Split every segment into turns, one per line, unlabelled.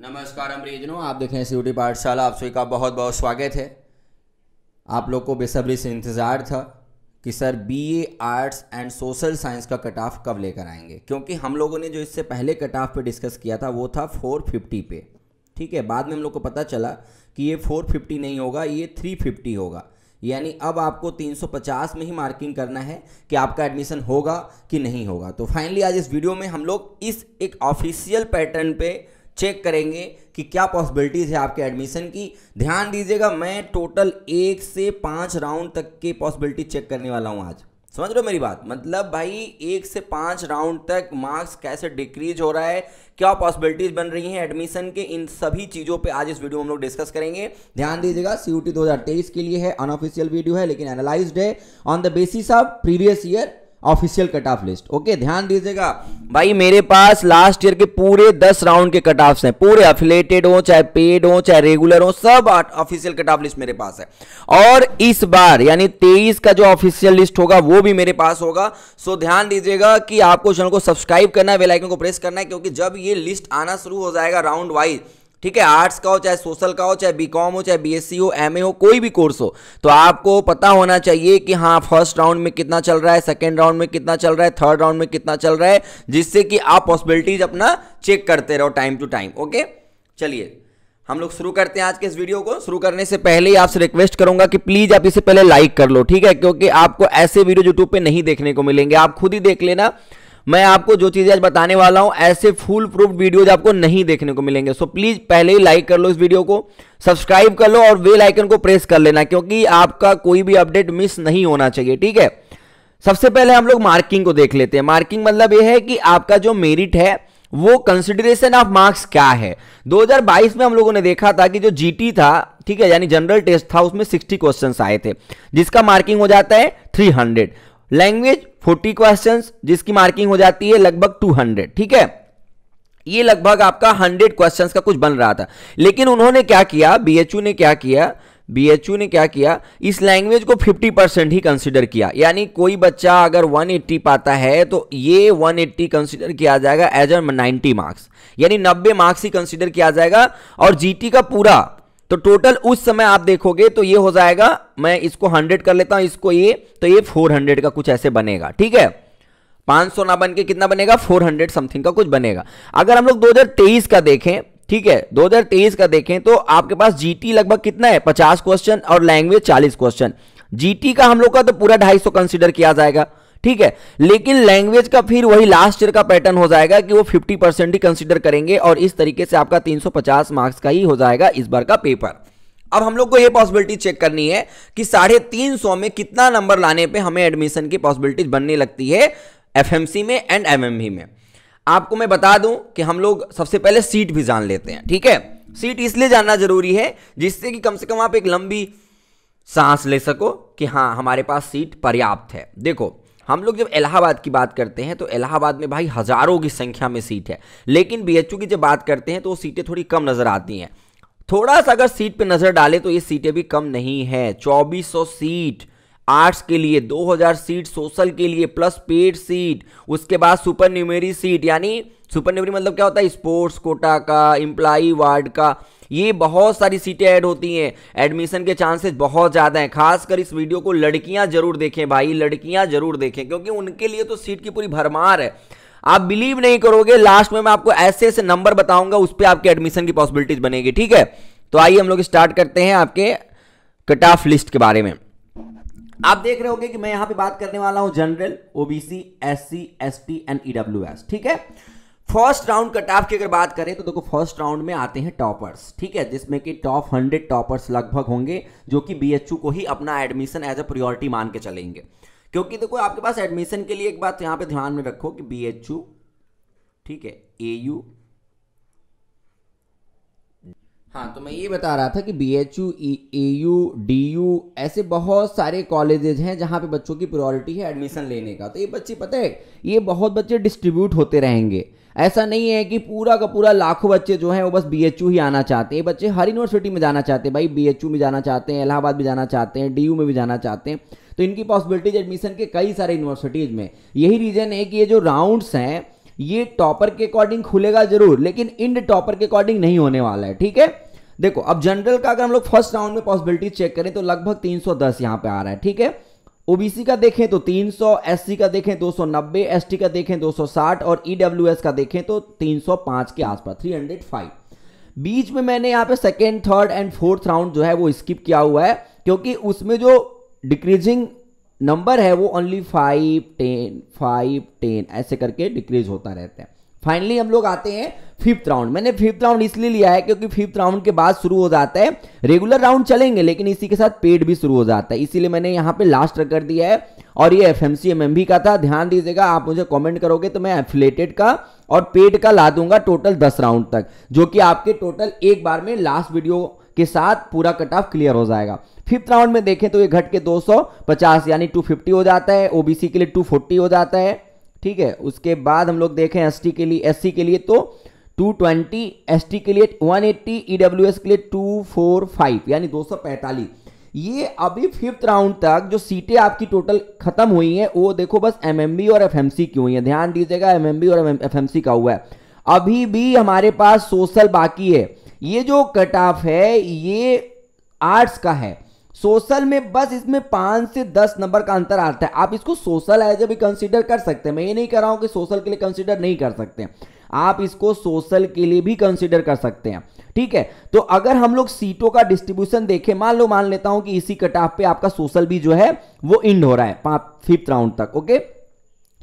नमस्कार अमरीजनों आप देखें सी टी पाठशाला आप सभी का बहुत बहुत स्वागत है आप लोग को बेसब्री से इंतज़ार था कि sir BA arts and social science का कट ऑफ कब लेकर आएंगे क्योंकि हम लोगों ने जो इससे पहले कट ऑफ पे डिस्कस किया था वो था 450 पे ठीक है बाद में हम लोग को पता चला कि ये 450 नहीं होगा ये 350 होगा यानी अब आपको 350 में ही मार्किंग करना है कि आपका एडमिशन होगा कि नहीं होगा तो फाइनली आज इस वीडियो में हम लोग इस एक ऑफिशियल पैटर्न पर चेक करेंगे कि क्या पॉसिबिलिटीज़ है आपके एडमिशन की ध्यान दीजिएगा मैं टोटल एक से पाँच राउंड तक की पॉसिबिलिटी चेक करने वाला हूँ आज समझ रहे हो मेरी बात मतलब भाई एक से पाँच राउंड तक मार्क्स कैसे डिक्रीज हो रहा है क्या पॉसिबिलिटीज बन रही हैं एडमिशन के इन सभी चीज़ों पे आज इस वीडियो में हम लोग डिस्कस करेंगे ध्यान दीजिएगा सी यू के लिए है अनऑफिशियल वीडियो है लेकिन एनालाइज्ड है on the basis of previous year official cut off list okay ध्यान दीजिएगा भाई मेरे पास लास्ट ईयर के पूरे दस राउंड के कट ऑफ हैं पूरे अफिलेटेड हो चाहे पेड हो चाहे रेगुलर हो सब ऑफिशियल कट ऑफ लिस्ट मेरे पास है और इस बार यानी तेईस का जो ऑफिशियल लिस्ट होगा वो भी मेरे पास होगा सो ध्यान दीजिएगा कि आपको चैनल को सब्सक्राइब करना है बेलाइकन को प्रेस करना है क्योंकि जब ये लिस्ट आना शुरू हो जाएगा राउंड वाइज ठीक है आर्ट्स का हो चाहे सोशल का हो चाहे बीकॉम हो चाहे बीएससी हो एमए हो कोई भी कोर्स हो तो आपको पता होना चाहिए कि हाँ फर्स्ट राउंड में कितना चल रहा है सेकेंड राउंड में कितना चल रहा है थर्ड राउंड में कितना चल रहा है जिससे कि आप पॉसिबिलिटीज अपना चेक करते रहो टाइम टू टाइम ओके चलिए हम लोग शुरू करते हैं आज के इस वीडियो को शुरू करने से पहले ही आपसे रिक्वेस्ट करूंगा कि प्लीज आप इसे पहले लाइक कर लो ठीक है क्योंकि आपको ऐसे वीडियो यूट्यूब पे नहीं देखने को मिलेंगे आप खुद ही देख लेना मैं आपको जो चीज़ें आज बताने वाला हूं ऐसे फुल प्रूफ वीडियो आपको नहीं देखने को मिलेंगे सो प्लीज़ पहले ही लाइक कर लो इस वीडियो को सब्सक्राइब कर लो और बेल आइकन को प्रेस कर लेना क्योंकि आपका कोई भी अपडेट मिस नहीं होना चाहिए ठीक है सबसे पहले हम लोग मार्किंग को देख लेते हैं मार्किंग मतलब यह है कि आपका जो मेरिट है वो कंसिडरेशन ऑफ मार्क्स क्या है 2022 में हम लोगों ने देखा था कि जो जीटी था ठीक है यानी जनरल टेस्ट था उसमें 60 क्वेश्चंस आए थे जिसका मार्किंग हो जाता है 300 लैंग्वेज 40 क्वेश्चंस जिसकी मार्किंग हो जाती है लगभग 200 ठीक है ये लगभग आपका 100 क्वेश्चंस का कुछ बन रहा था लेकिन उन्होंने क्या किया बीएचयू ने क्या किया बीएचयू ने क्या किया इस लैंग्वेज को 50 परसेंट ही कंसिडर किया यानी कोई बच्चा अगर 180 पाता है तो ये 180 कंसिडर किया जाएगा एज अ 90 मार्क्स यानी 90 मार्क्स ही कंसिडर किया जाएगा और जीटी का पूरा तो टोटल उस समय आप देखोगे तो ये हो जाएगा मैं इसको हंड्रेड कर लेता हूं इसको ये तो ये फोर हंड्रेड का कुछ ऐसे बनेगा ठीक है 500 ना बन के कितना बनेगा 400 समथिंग का कुछ बनेगा अगर हम लोग 2023 का देखें ठीक है 2023 का देखें तो आपके पास जीटी लगभग कितना है 50 क्वेश्चन और लैंग्वेज 40 क्वेश्चन जीटी का हम लोग का तो पूरा सौ कंसिडर किया जाएगा ठीक है लेकिन लैंग्वेज का फिर वही लास्ट ईयर का पैटर्न हो जाएगा कि वो 50 परसेंट ही कंसिडर करेंगे और इस तरीके से आपका 350 मार्क्स का ही हो जाएगा इस बार का पेपर अब हम लोग को ये पॉसिबिलिटी चेक करनी है कि साढ़े तीन सौ में कितना नंबर लाने पे हमें एडमिशन की पॉसिबिलिटीज बनने लगती है एफ में एंड एम में आपको मैं बता दूं कि हम लोग सबसे पहले सीट भी जान लेते हैं ठीक है सीट इसलिए जानना जरूरी है जिससे कि कम से कम आप एक लंबी सांस ले सको कि हाँ हमारे पास सीट पर्याप्त है देखो हम लोग जब इलाहाबाद की बात करते हैं तो इलाहाबाद में भाई हज़ारों की संख्या में सीट है लेकिन बी की जब बात करते हैं तो वो सीटें थोड़ी कम नज़र आती हैं थोड़ा सा अगर सीट पे नज़र डालें तो ये सीटें भी कम नहीं है चौबीस सीट आर्ट्स के लिए 2000 सीट सोशल के लिए प्लस पेड सीट उसके बाद सुपर न्यूमेरी सीट यानी सुपर न्यूमेरी मतलब क्या होता है स्पोर्ट्स कोटा का इम्प्लाई वार्ड का ये बहुत सारी सीटें ऐड होती हैं एडमिशन के चांसेस बहुत ज़्यादा हैं खासकर इस वीडियो को लड़कियां जरूर देखें भाई लड़कियां जरूर देखें क्योंकि उनके लिए तो सीट की पूरी भरमार है आप बिलीव नहीं करोगे लास्ट में मैं आपको ऐसे ऐसे नंबर बताऊंगा उस पर आपके एडमिशन की पॉसिबिलिटीज बनेगी ठीक है तो आइए हम लोग स्टार्ट करते हैं आपके कट ऑफ लिस्ट के बारे में आप देख रहे होंगे कि मैं यहां पे बात करने वाला हूं general OBC SC ST and EWS ठीक है फर्स्ट राउंड कट ऑफ की अगर बात करें तो देखो फर्स्ट राउंड में आते हैं टॉपर्स ठीक है जिसमें कि टॉप हंड्रेड टॉपर्स लगभग होंगे जो कि यू को ही अपना एडमिशन एज अ प्रियोरिटी मान के चलेंगे क्योंकि देखो आपके पास एडमिशन के लिए एक बात यहां पे ध्यान में रखो कि बी एच यू ठीक है ए यू हाँ तो मैं ये बता रहा था कि B H U A U D ऐसे बहुत सारे कॉलेजेज हैं जहाँ पे बच्चों की प्रायोरिटी है एडमिशन लेने का तो ये बच्चे पता है ये बहुत बच्चे डिस्ट्रीब्यूट होते रहेंगे ऐसा नहीं है कि पूरा का पूरा लाखों बच्चे जो हैं वो बस बी ही आना चाहते हैं बच्चे हर यूनिवर्सिटी में जाना चाहते हैं भाई बी में जाना चाहते हैं इलाहाबाद में जाना चाहते हैं डी में भी जाना चाहते हैं तो इनकी पॉसिबिलिटीज एडमिशन के कई सारे यूनिवर्सिटीज़ में यही रीज़न है कि ये जो राउंड्स हैं ये टॉपर के अकॉर्डिंग खुलेगा जरूर लेकिन इंड टॉपर के अकॉर्डिंग नहीं होने वाला है ठीक है देखो अब जनरल का अगर हम लोग फर्स्ट राउंड में पॉसिबिलिटी चेक करें तो लगभग 310 यहां पे आ रहा है ठीक है ओबीसी का देखें तो 300 सी का देखें 290 टी का देखें 260 और एस e का देखें तो 305 के आसपास 305 बीच में मैंने यहाँ पे second third and fourth round जो है वो स्किप किया हुआ है क्योंकि उसमें जो डिक्रीजिंग नंबर है वो only five ten five ten ऐसे करके डिक्रीज होता रहता है फाइनली हम लोग आते हैं फिफ्थ राउंड मैंने फिफ्थ राउंड इसलिए लिया है क्योंकि फिफ्थ राउंड के बाद शुरू हो जाता है रेगुलर राउंड चलेंगे लेकिन इसी के साथ पेड भी शुरू हो जाता है इसीलिए मैंने यहाँ पे लास्ट कर दिया है और ये एफ एम का था ध्यान दीजिएगा आप मुझे कमेंट करोगे तो मैं एफिलेटेड का और पेड का ला दूंगा टोटल दस राउंड तक जो कि आपके टोटल एक बार में लास्ट वीडियो के साथ पूरा कट ऑफ क्लियर हो जाएगा फिफ्थ राउंड में देखें तो ये घट के 250 यानी 250 हो जाता है ओबीसी के लिए 240 हो जाता है ठीक है उसके बाद हम लोग देखें एस के लिए एस के लिए तो 220 ट्वेंटी एस के लिए 180 एट्टी ई डब्ल्यू एस के लिए 245 यानी 245 ये अभी फिफ्थ राउंड तक जो सीटें आपकी टोटल खत्म हुई हैं वो देखो बस एमएमबी और एफएमसी की हुई हैं ध्यान दीजिएगा एमएमबी और एफएमसी का हुआ है अभी भी हमारे पास सोशल बाकी है ये जो कट ऑफ है ये आर्ट्स का है सोशल में बस इसमें पांच से दस नंबर का अंतर आता है आप इसको सोशल एज भी कंसिडर कर सकते हैं मैं ये नहीं कह रहा हूं कि सोशल के लिए कंसिडर नहीं कर सकते आप इसको सोशल के लिए भी कंसिडर कर सकते हैं ठीक है तो अगर हम लोग सीटों का डिस्ट्रीब्यूशन देखें मान लो मान लेता हूं कि इसी कटाफ पे आपका सोशल भी जो है वो इंड हो रहा है फिफ्थ राउंड तक ओके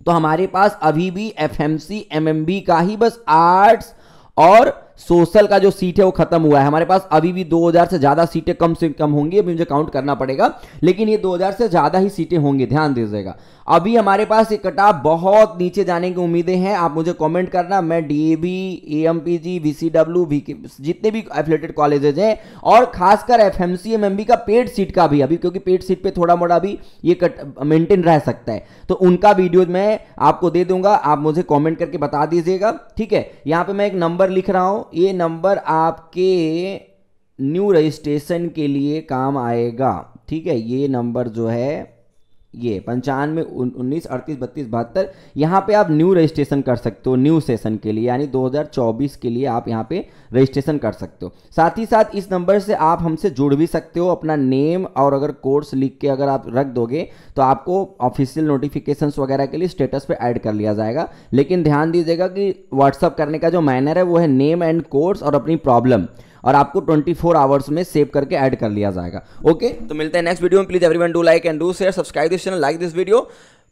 तो हमारे पास अभी भी एफ एम का ही बस आर्ट्स और सोशल का जो सीट है वो खत्म हुआ है हमारे पास अभी भी 2000 से ज़्यादा सीटें कम से कम होंगी अभी मुझे काउंट करना पड़ेगा लेकिन ये 2000 से ज़्यादा ही सीटें होंगी ध्यान दीजिएगा अभी हमारे पास ये कटाव बहुत नीचे जाने की उम्मीदें हैं आप मुझे कमेंट करना मैं डीएबी एएमपीजी वीसीडब्ल्यू वी जितने भी एफिलेटेड कॉलेजेज हैं और खासकर एफएमसी एमएमबी का पेड सीट का भी अभी क्योंकि पेड सीट पे थोड़ा मोड़ा भी ये कट मेंटेन रह सकता है तो उनका वीडियो मैं आपको दे दूंगा आप मुझे कॉमेंट करके बता दीजिएगा ठीक है यहाँ पर मैं एक नंबर लिख रहा हूँ ये नंबर आपके न्यू रजिस्ट्रेशन के लिए काम आएगा ठीक है ये नंबर जो है ये पंचानवे उन्नीस अड़तीस बत्तीस बहत्तर यहाँ पे आप न्यू रजिस्ट्रेशन कर सकते हो न्यू सेशन के लिए यानी 2024 के लिए आप यहाँ पे रजिस्ट्रेशन कर सकते हो साथ ही साथ इस नंबर से आप हमसे जुड़ भी सकते हो अपना नेम और अगर कोर्स लिख के अगर आप रख दोगे तो आपको ऑफिशियल नोटिफिकेशन वगैरह के लिए स्टेटस पर ऐड कर लिया जाएगा लेकिन ध्यान दीजिएगा कि व्हाट्सअप करने का जो मैनर है वो है नेम एंड कोर्स और अपनी प्रॉब्लम और आपको 24 फोर आवर्स में सेव करके ऐड कर लिया जाएगा ओके तो मिलते हैं नेक्स्ट वीडियो में please every one do like and do share subscribe this channel like this video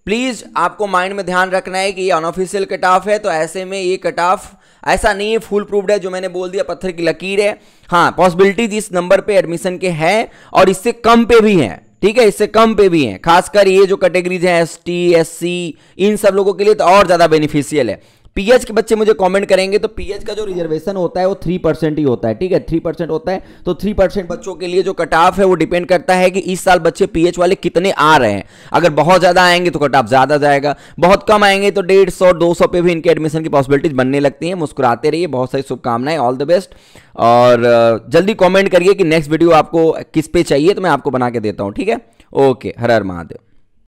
please आपको माइंड में ध्यान रखना है कि ये अनऑफिशियल कट ऑफ है तो ऐसे में ये कट ऑफ ऐसा नहीं है फुल प्रूव्ड है जो मैंने बोल दिया पत्थर की लकीर है हाँ पॉसिबिलिटीज इस नंबर पे एडमिशन के हैं और इससे कम पे भी हैं ठीक है इससे कम पे भी हैं खासकर ये जो कैटेगरीज हैं एस टी एस इन सब लोगों के लिए तो और ज़्यादा बेनिफिशियल है पीएच के बच्चे मुझे कमेंट करेंगे तो पीएच का जो रिजर्वेशन होता है वो थ्री परसेंट ही होता है ठीक है थ्री परसेंट होता है तो थ्री परसेंट बच्चों के लिए जो कट ऑफ है वो डिपेंड करता है कि इस साल बच्चे पीएच वाले कितने आ रहे हैं अगर बहुत ज़्यादा आएंगे तो कट ऑफ ज़्यादा जाएगा बहुत कम आएंगे तो डेढ़ सौ दो सौ पे भी इनके एडमिशन की पॉसिबिलिटीज बनने लगती है मुस्कुराते रहिए बहुत सारी शुभकामनाएं ऑल द बेस्ट और जल्दी कॉमेंट करिए कि नेक्स्ट वीडियो आपको किस पे चाहिए तो मैं आपको बना के देता हूँ ठीक है ओके हर हर महादेव